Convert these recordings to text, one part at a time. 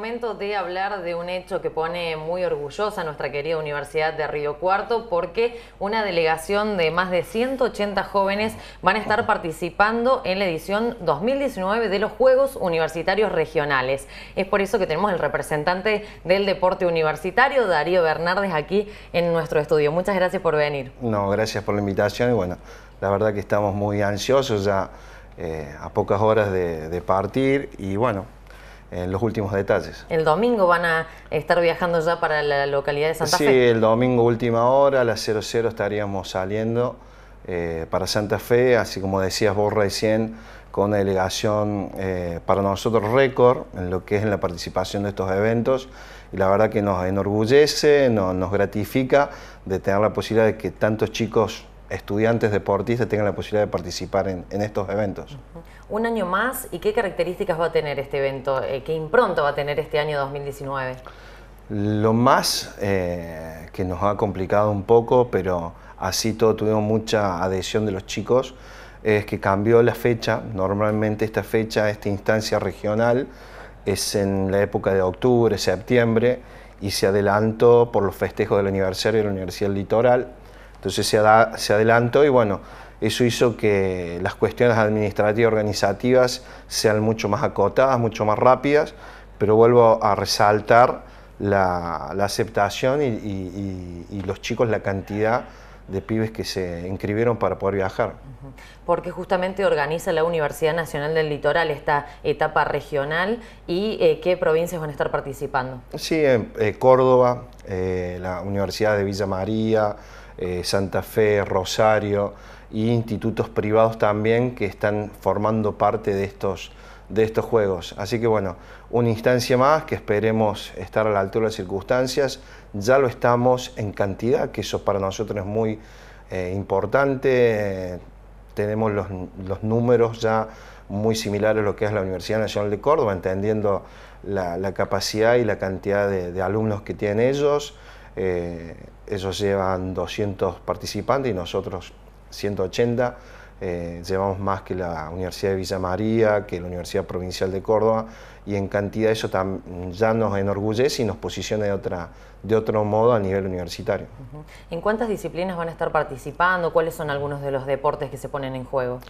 momento de hablar de un hecho que pone muy orgullosa a nuestra querida Universidad de Río Cuarto porque una delegación de más de 180 jóvenes van a estar participando en la edición 2019 de los Juegos Universitarios Regionales. Es por eso que tenemos el representante del deporte universitario, Darío Bernárdez, aquí en nuestro estudio. Muchas gracias por venir. No, gracias por la invitación y bueno, la verdad que estamos muy ansiosos ya eh, a pocas horas de partir y bueno, en los últimos detalles. El domingo van a estar viajando ya para la localidad de Santa Fe. Sí, el domingo última hora, a las 00 estaríamos saliendo eh, para Santa Fe, así como decías vos recién, con una delegación eh, para nosotros récord en lo que es en la participación de estos eventos. Y la verdad que nos enorgullece, nos gratifica de tener la posibilidad de que tantos chicos estudiantes deportistas tengan la posibilidad de participar en, estos eventos. Un año más, ¿y qué características va a tener este evento? Eh, ¿Qué impronto va a tener este año 2019? Lo más eh, que nos ha complicado un poco, pero así todo tuvimos mucha adhesión de los chicos, es que cambió la fecha. Normalmente esta fecha, esta instancia regional, es en la época de octubre, septiembre, y se adelantó por los festejos del aniversario de la Universidad del Litoral entonces se, adelantó y bueno, eso hizo que las cuestiones administrativas y organizativas sean mucho más acotadas, mucho más rápidas, pero vuelvo a resaltar la, aceptación y, los chicos, la cantidad de pibes que se inscribieron para poder viajar. Porque justamente organiza la Universidad Nacional del Litoral esta etapa regional y eh, qué provincias van a estar participando. Sí, eh, Córdoba, eh, la Universidad de Villa María, eh, Santa Fe, Rosario y institutos privados también que están formando parte de estos, de estos juegos. Así que bueno, una instancia más que esperemos estar a la altura de las circunstancias. Ya lo estamos en cantidad, que eso para nosotros es muy eh, importante. tenemos los, números ya muy similares a lo que es la Universidad Nacional de Córdoba, entendiendo la, capacidad y la cantidad de alumnos que tienen ellos. Eh, ellos llevan 200 participantes y nosotros 180. Eh, llevamos más que la Universidad de Villa María, que la Universidad Provincial de Córdoba, y en cantidad eso ya nos enorgullece y nos posiciona de, otra, de otro modo a nivel universitario. ¿En cuántas disciplinas van a estar participando? ¿Cuáles son algunos de los deportes que se ponen en juego?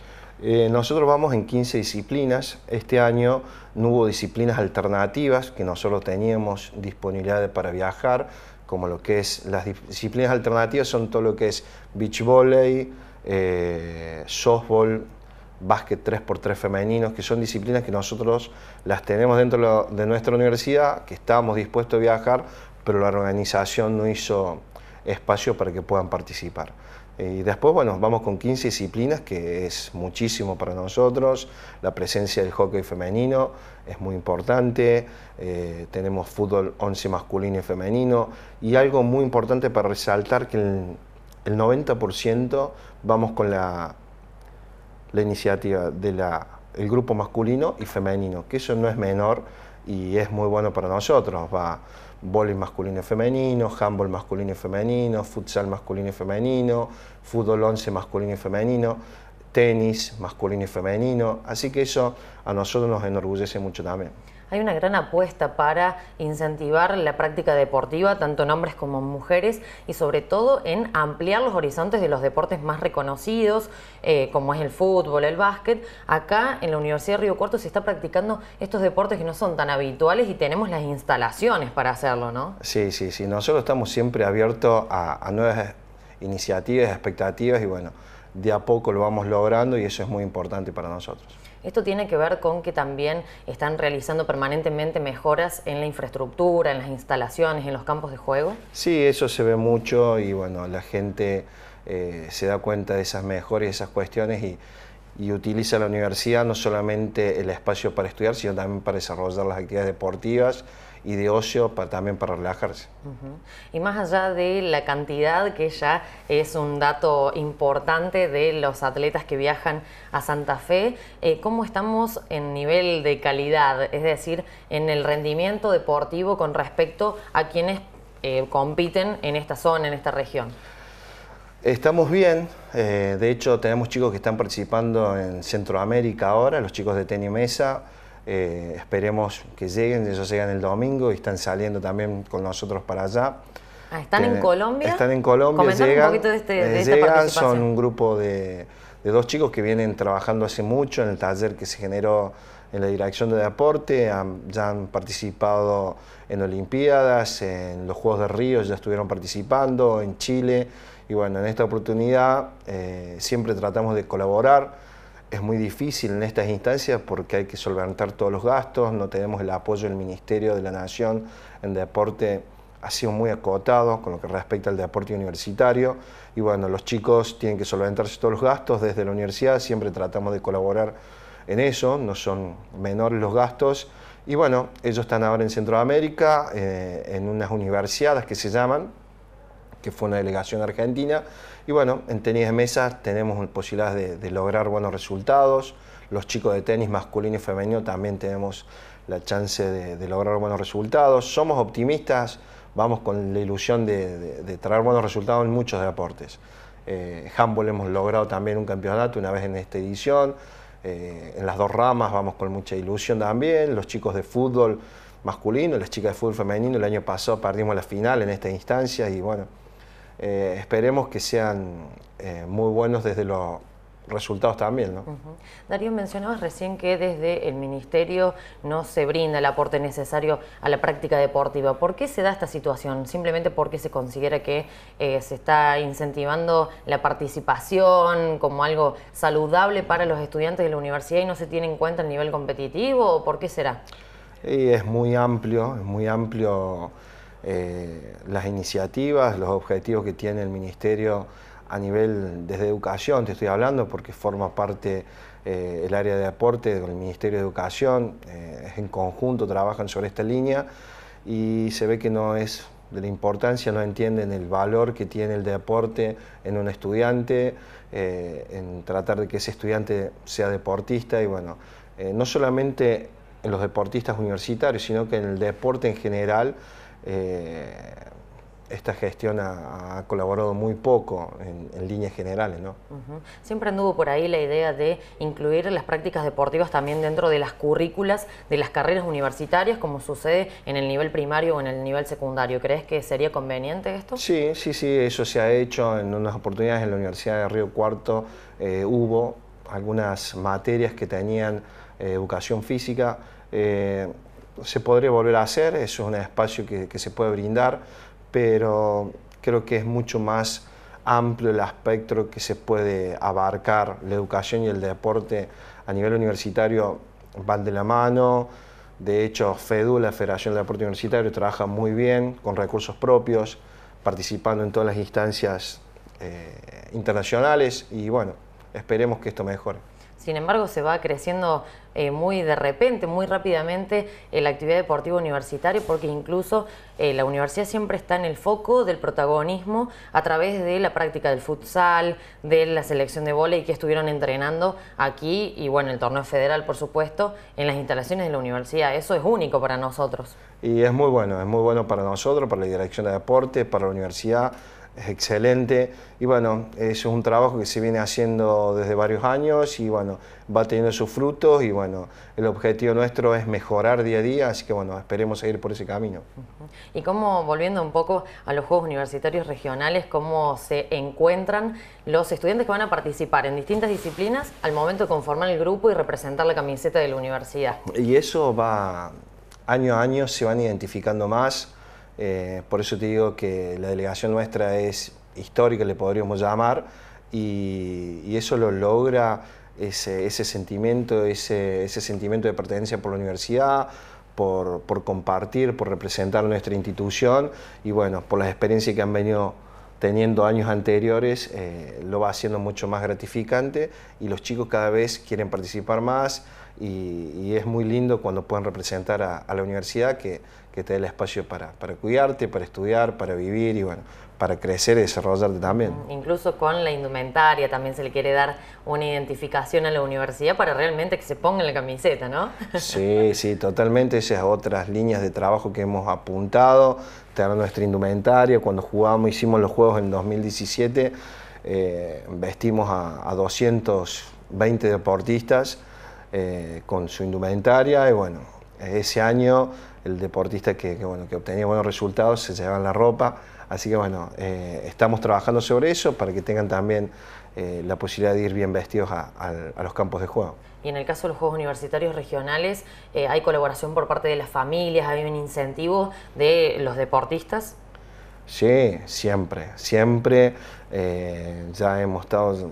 Eh, nosotros vamos en 15 disciplinas. Este año no hubo disciplinas alternativas que nosotros teníamos disponibilidad para viajar como lo que es las disciplinas alternativas, son todo lo que es beach volley, eh, softball, básquet 3x3 femeninos, que son disciplinas que nosotros las tenemos dentro de nuestra universidad, que estábamos dispuestos a viajar, pero la organización no hizo espacio para que puedan participar. Eh, y después, bueno, vamos con 15 disciplinas, que es muchísimo para nosotros. La presencia del hockey femenino es muy importante. Eh, tenemos fútbol 11 masculino y femenino. Y algo muy importante para resaltar, que el, 90% vamos con la, iniciativa del grupo masculino y femenino, que eso no es menor y es muy bueno para nosotros. Va voleibol masculino y femenino, handball masculino y femenino, futsal masculino y femenino, fútbol once masculino y femenino, tenis masculino y femenino. Así que eso a nosotros nos enorgullece mucho también hay una gran apuesta para incentivar la práctica deportiva, tanto en hombres como en mujeres, y sobre todo en ampliar los horizontes de los deportes más reconocidos, eh, como es el fútbol, el básquet. Acá en la Universidad de Río Cuarto se está practicando estos deportes que no son tan habituales y tenemos las instalaciones para hacerlo, ¿no? Sí, sí, sí. Nosotros estamos siempre abiertos a nuevas iniciativas, expectativas y bueno de a poco lo vamos logrando y eso es muy importante para nosotros. Esto tiene que ver con que también están realizando permanentemente mejoras en la infraestructura, en las instalaciones, en los campos de juego. Sí, eso se ve mucho y bueno, la gente eh, se da cuenta de esas mejoras y esas cuestiones y utiliza la universidad no solamente el espacio para estudiar, sino también para desarrollar las actividades deportivas y de ocio para, también para relajarse. Y más allá de la cantidad, que ya es un dato importante de los atletas que viajan a Santa Fe, eh, ¿cómo estamos en nivel de calidad? Es decir, en el rendimiento deportivo con respecto a quienes eh, compiten en esta zona, en esta región. Estamos bien, eh, de hecho tenemos chicos que están participando en Centroamérica ahora, los chicos de tenis mesa, eh, esperemos que lleguen, ellos llegan el domingo y están saliendo también con nosotros para allá. Ah, ¿Están en Colombia? Están en Colombia, llegan, un poquito de este, de eh, son un grupo de, dos chicos que vienen trabajando hace mucho en el taller que se generó en la dirección de deporte, ya han participado en Olimpiadas, en los Juegos de Río, ya estuvieron participando, en Chile, y bueno, en esta oportunidad eh, siempre tratamos de colaborar es muy difícil en estas instancias porque hay que solventar todos los gastos, no tenemos el apoyo del Ministerio de la Nación en deporte ha sido muy acotado con lo que respecta al deporte universitario y bueno, los chicos tienen que solventarse todos los gastos desde la universidad, siempre tratamos de colaborar en eso, no son menores los gastos y bueno, ellos están ahora en Centroamérica, eh, en unas universidades que se llaman, que fue una delegación argentina. Y bueno, en tenis de mesa tenemos posibilidades de, de lograr buenos resultados. Los chicos de tenis masculino y femenino también tenemos la chance de, lograr buenos resultados. Somos optimistas, vamos con la ilusión de, traer buenos resultados en muchos deportes. Eh, handball hemos logrado también un campeonato una vez en esta edición. Eh, en las dos ramas vamos con mucha ilusión también. Los chicos de fútbol masculino, las chicas de fútbol femenino, el año pasado perdimos la final en esta instancia y bueno, eh, esperemos que sean eh, muy buenos desde los resultados también. ¿no? Darío, mencionabas recién que desde el Ministerio no se brinda el aporte necesario a la práctica deportiva. ¿Por qué se da esta situación? ¿Simplemente porque se considera que eh, se está incentivando la participación como algo saludable para los estudiantes de la universidad y no se tiene en cuenta el nivel competitivo? ¿O por qué será? es muy amplio, es muy amplio eh, las iniciativas, los objetivos que tiene el Ministerio a nivel desde educación, te estoy hablando, porque forma parte eh, el área de aporte con el Ministerio de Educación, eh, en conjunto, trabajan sobre esta línea y se ve que no es de la importancia, no entienden el valor que tiene el deporte en un estudiante, eh, en tratar de que ese estudiante sea deportista y bueno, no solamente en los deportistas universitarios, sino que en el deporte en general eh, esta gestión ha, colaborado muy poco en, líneas generales. ¿no? Siempre anduvo por ahí la idea de incluir las prácticas deportivas también dentro de las currículas de las carreras universitarias, como sucede en el nivel primario o en el nivel secundario. ¿Crees que sería conveniente esto? Sí, sí, sí, eso se ha hecho en unas oportunidades en la Universidad de Río Cuarto. Eh, hubo algunas materias que tenían eh, educación física. Eh, se podría volver a hacer, eso es un espacio que, se puede brindar, pero creo que es mucho más amplio el aspecto que se puede abarcar. La educación y el deporte a nivel universitario van de la mano. De hecho, FEDU, la Federación de Deporte Universitario, trabaja muy bien con recursos propios, participando en todas las instancias eh, internacionales y bueno, esperemos que esto mejore. Sin embargo, se va creciendo eh, muy de repente, muy rápidamente, eh, la actividad deportiva universitaria, porque incluso eh, la universidad siempre está en el foco del protagonismo a través de la práctica del futsal, de la selección de vóley que estuvieron entrenando aquí y bueno, el torneo federal, por supuesto, en las instalaciones de la universidad. Eso es único para nosotros. Y es muy bueno, es muy bueno para nosotros, para la dirección de deporte, para la universidad es excelente y bueno, es un trabajo que se viene haciendo desde varios años y bueno, va teniendo sus frutos y bueno, el objetivo nuestro es mejorar día a día, así que bueno, esperemos seguir por ese camino. Y como, volviendo un poco a los Juegos Universitarios Regionales, cómo se encuentran los estudiantes que van a participar en distintas disciplinas al momento de conformar el grupo y representar la camiseta de la universidad. Y eso va, año a año se van identificando más, eh, por eso te digo que la delegación nuestra es histórica, le podríamos llamar, y, eso lo logra ese, sentimiento, ese, sentimiento de pertenencia por la universidad, por, compartir, por representar nuestra institución y bueno, por las experiencias que han venido teniendo años anteriores, eh, lo va haciendo mucho más gratificante y los chicos cada vez quieren participar más, y, es muy lindo cuando pueden representar a, la universidad que, te dé el espacio para, cuidarte, para estudiar, para vivir y bueno, para crecer y desarrollarte también. Incluso con la indumentaria también se le quiere dar una identificación a la universidad para realmente que se ponga en la camiseta, ¿no? Sí, sí, totalmente. Esas otras líneas de trabajo que hemos apuntado, tener nuestra indumentaria. Cuando jugamos, hicimos los juegos en 2017, eh, vestimos a 220 deportistas eh, con su indumentaria y bueno, ese año el deportista que, obtenía buenos resultados se llevaba la ropa, así que bueno, eh, estamos trabajando sobre eso para que tengan también eh, la posibilidad de ir bien vestidos a, a, los campos de juego. Y en el caso de los Juegos Universitarios Regionales, ¿hay colaboración por parte de las familias? ¿Hay un incentivo de los deportistas? Sí, siempre, siempre. ya hemos estado,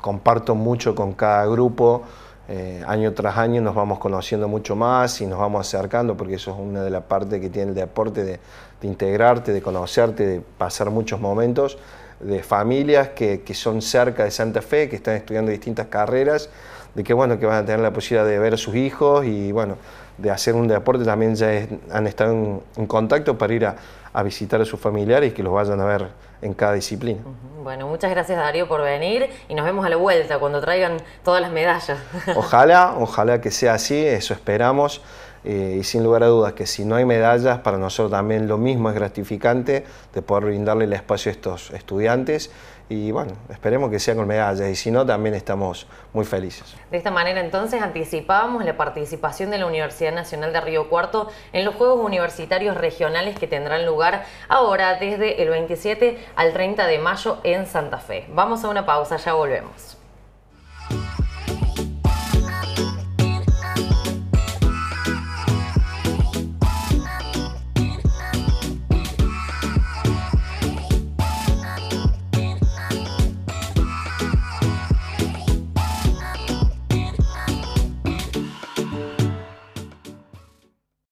comparto mucho con cada grupo. Eh, año tras año nos vamos conociendo mucho más y nos vamos acercando, porque eso es una de las partes que tiene el deporte, de, integrarte, de conocerte, de pasar muchos momentos, de familias que, son cerca de Santa Fe, que están estudiando distintas carreras, de que bueno, que van a tener la posibilidad de ver a sus hijos y bueno, de hacer un deporte, también ya han estado en contacto para ir a, a visitar a sus familiares y que los vayan a ver en cada disciplina. Bueno, muchas gracias Darío por venir y nos vemos a la vuelta cuando traigan todas las medallas. Ojalá, ojalá que sea así, eso esperamos. Eh, y sin lugar a dudas que si no hay medallas, para nosotros también lo mismo es gratificante de poder brindarle el espacio a estos estudiantes y bueno, esperemos que sea con medallas y si no también estamos muy felices. De esta manera entonces anticipamos la participación de la Universidad Nacional de Río Cuarto en los Juegos Universitarios Regionales que tendrán lugar ahora desde el 27 al 30 de mayo en Santa Fe. Vamos a una pausa, ya volvemos.